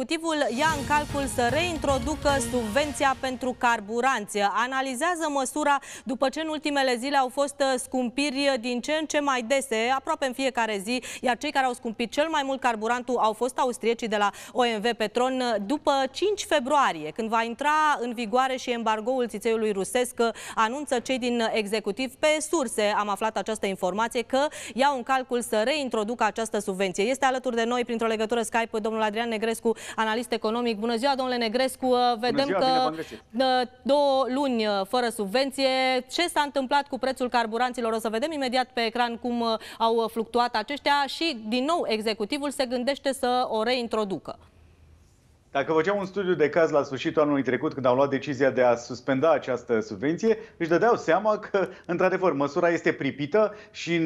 executivul ia în calcul să reintroducă subvenția pentru carburanți. Analizează măsura după ce în ultimele zile au fost uh, scumpiri din ce în ce mai dese, aproape în fiecare zi, iar cei care au scumpit cel mai mult carburantul au fost austriecii de la OMV Petron după 5 februarie, când va intra în vigoare și embargoul țițeiului rusesc, anunță cei din executiv. Pe surse am aflat această informație că iau în calcul să reintroducă această subvenție. Este alături de noi printr-o legătură Skype domnul Adrian Negrescu, analist economic. Bună ziua, domnule Negrescu. Vedem ziua, că uh, două luni uh, fără subvenție. Ce s-a întâmplat cu prețul carburanților? O să vedem imediat pe ecran cum uh, au fluctuat aceștia și, din nou, executivul se gândește să o reintroducă. Dacă făceau un studiu de caz la sfârșitul anului trecut, când au luat decizia de a suspenda această subvenție, își dădeau seama că, într-adevăr, măsura este pripită și,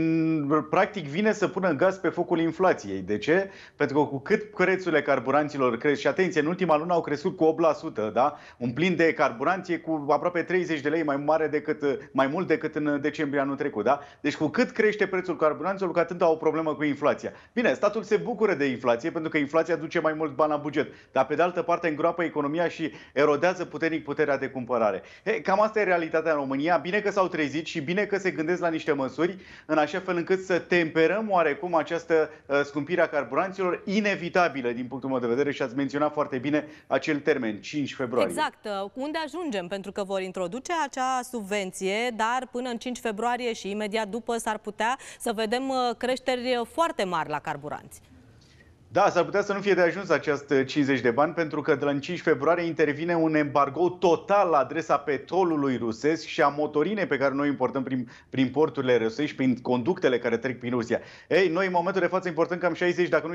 practic, vine să pună gaz pe focul inflației. De ce? Pentru că cu cât prețurile carburanților cresc, și atenție, în ultima lună au crescut cu 8%, da? un plin de carburanție cu aproape 30 de lei mai mare decât, mai mult decât în decembrie anul trecut. Da? Deci cu cât crește prețul carburanților, cu atât au o problemă cu inflația. Bine, statul se bucură de inflație pentru că inflația duce mai mult bani la buget. Dar pe de altă parte îngroapă economia și erodează puternic puterea de cumpărare. He, cam asta e realitatea în România. Bine că s-au trezit și bine că se gândesc la niște măsuri în așa fel încât să temperăm oarecum această uh, scumpire a carburanților inevitabilă din punctul meu de vedere și ați menționat foarte bine acel termen, 5 februarie. Exact. Uh, unde ajungem? Pentru că vor introduce acea subvenție, dar până în 5 februarie și imediat după s-ar putea să vedem uh, creșteri foarte mari la carburanți. Da, s-ar putea să nu fie de ajuns acest 50 uh, de bani, pentru că de la 5 februarie intervine un embargo total la adresa petrolului rusesc și a motorinei pe care noi importăm prin, prin porturile rusești, prin conductele care trec prin Rusia. Ei, noi în momentul de față importăm cam 60, dacă nu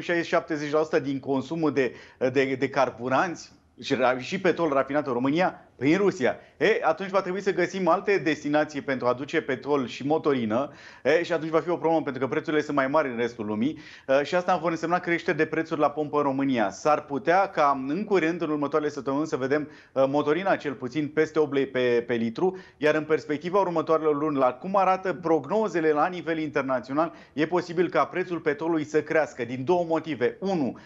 60-70% din consumul de, uh, de, de carburanți și, și petrol rafinat în România prin Rusia. E, atunci va trebui să găsim alte destinații pentru a aduce petrol și motorină e, și atunci va fi o problemă pentru că prețurile sunt mai mari în restul lumii e, și asta vor însemna creșteri de prețuri la pompă în România. S-ar putea ca în curând, în următoarele săptămâni, să vedem motorina cel puțin peste 8 lei pe, pe litru, iar în perspectiva următoarelor luni, la cum arată prognozele la nivel internațional, e posibil ca prețul petrolului să crească din două motive. Unu,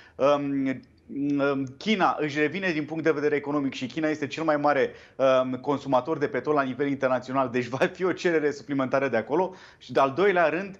China își revine din punct de vedere economic și China este cel mai mare um, consumator de petrol la nivel internațional, deci va fi o cerere suplimentară de acolo. Și de al doilea rând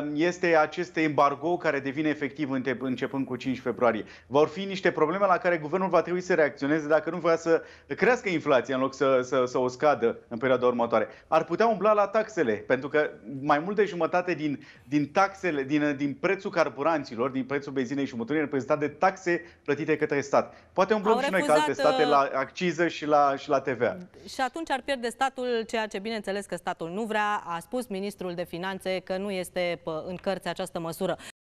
um, este acest embargo care devine efectiv începând cu 5 februarie. Vor fi niște probleme la care guvernul va trebui să reacționeze dacă nu vrea să crească inflația în loc să, să, să o scadă în perioada următoare. Ar putea umbla la taxele, pentru că mai mult de jumătate din, din taxele, din, din prețul carburanților, din prețul benzinei și motorinei reprezentat de taxe plătite către stat. Poate umblăm și noi ca alte state uh, la acciză și la, și la TVA. Și atunci ar pierde statul, ceea ce bineînțeles că statul nu vrea. A spus ministrul de finanțe că nu este uh, în cărți această măsură.